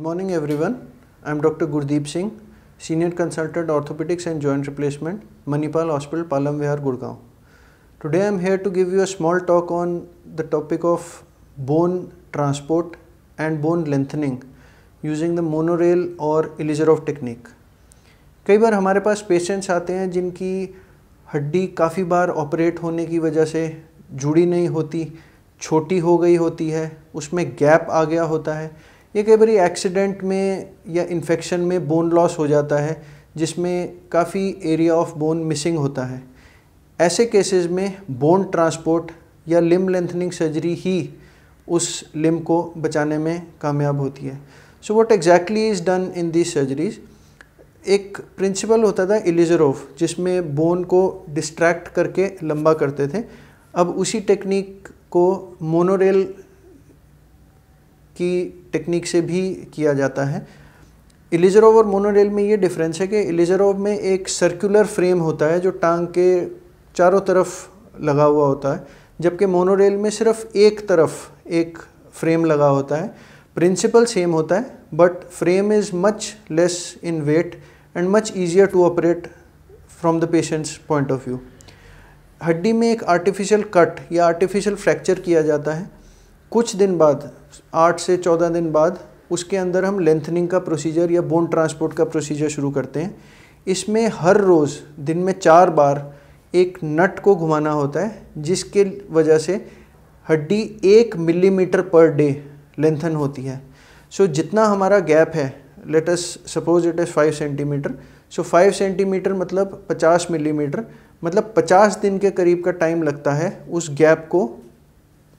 Good morning everyone. I am Dr. Gurdeep Singh, Senior Consultant Orthopedics and Joint Replacement, Manipal Hospital, Palam Vihar, Gurgaon. Today I am here to give you a small talk on the topic of bone transport and bone lengthening using the monorail or Elizarov technique. कई बार हमारे पास patients आते हैं जिनकी हड्डी काफ़ी बार operate होने की वजह से जुड़ी नहीं होती छोटी हो गई होती है उसमें गैप आ गया होता है ये कई बार एक्सीडेंट में या इन्फेक्शन में बोन लॉस हो जाता है जिसमें काफ़ी एरिया ऑफ बोन मिसिंग होता है ऐसे केसेस में बोन ट्रांसपोर्ट या लिम लेंथनिंग सर्जरी ही उस लिम को बचाने में कामयाब होती है so what exactly is done in this surgeries एक प्रिंसिपल होता था एलिजरोफ जिसमें बोन को डिस्ट्रैक्ट करके लंबा करते थे अब उसी टेक्निक को मोनोरेल की टेक्निक से भी किया जाता है इलिजरोव और मोनोरेल में ये डिफरेंस है कि इलिजरोव में एक सर्कुलर फ्रेम होता है जो टांग के चारों तरफ लगा हुआ होता है जबकि मोनोरेल में सिर्फ एक तरफ एक फ्रेम लगा होता है प्रिंसिपल सेम होता है but frame is much less in weight and much easier to operate from the patient's point of view हड्डी में एक आर्टिफिशियल कट या आर्टिफिशियल फ्रैक्चर किया जाता है कुछ दिन बाद आठ से चौदह दिन बाद उसके अंदर हम लेंथनिंग का प्रोसीजर या बोन ट्रांसपोर्ट का प्रोसीजर शुरू करते हैं इसमें हर रोज़ दिन में चार बार एक नट को घुमाना होता है जिसके वजह से हड्डी एक मिलीमीटर पर डे लेंथन होती है सो so, जितना हमारा गैप है let us suppose it is five centimetre so five centimetre मतलब पचास मिलीमीटर मतलब पचास दिन के करीब का टाइम लगता है उस गैप को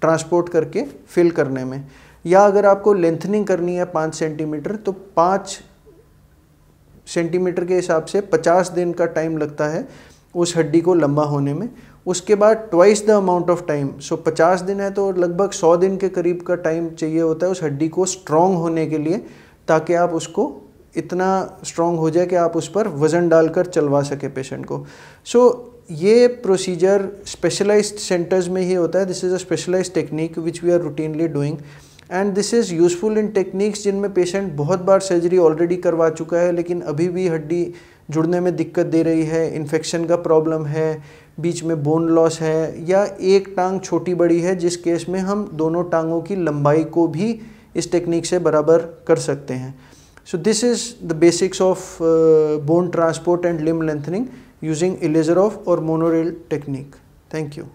ट्रांसपोर्ट करके फिल करने में या अगर आपको लेंथनिंग करनी है पाँच सेंटीमीटर तो पाँच सेंटीमीटर के हिसाब से पचास दिन का टाइम लगता है उस हड्डी को लंबा होने में उसके बाद twice the amount of time so पचास दिन है तो लगभग सौ दिन के करीब का टाइम चाहिए होता है उस हड्डी को स्ट्रॉन्ग होने के लिए ताकि आप उसको इतना स्ट्रॉन्ग हो जाए कि आप उस पर वज़न डालकर चलवा सके पेशेंट को सो so, ये प्रोसीजर स्पेशलाइज्ड सेंटर्स में ही होता है this is a specialised technique which we are routinely doing and this is useful in techniques जिनमें पेशेंट बहुत बार सर्जरी ऑलरेडी करवा चुका है लेकिन अभी भी हड्डी जुड़ने में दिक्कत दे रही है इन्फेक्शन का प्रॉब्लम है बीच में बोन लॉस है या एक टांग छोटी बड़ी है जिस केस में हम दोनों टांगों की लंबाई को भी इस टेक्निक से बराबर कर सकते हैं so this is the basics of bone transport and limb lengthening using Ilizarov or monorail technique. Thank you.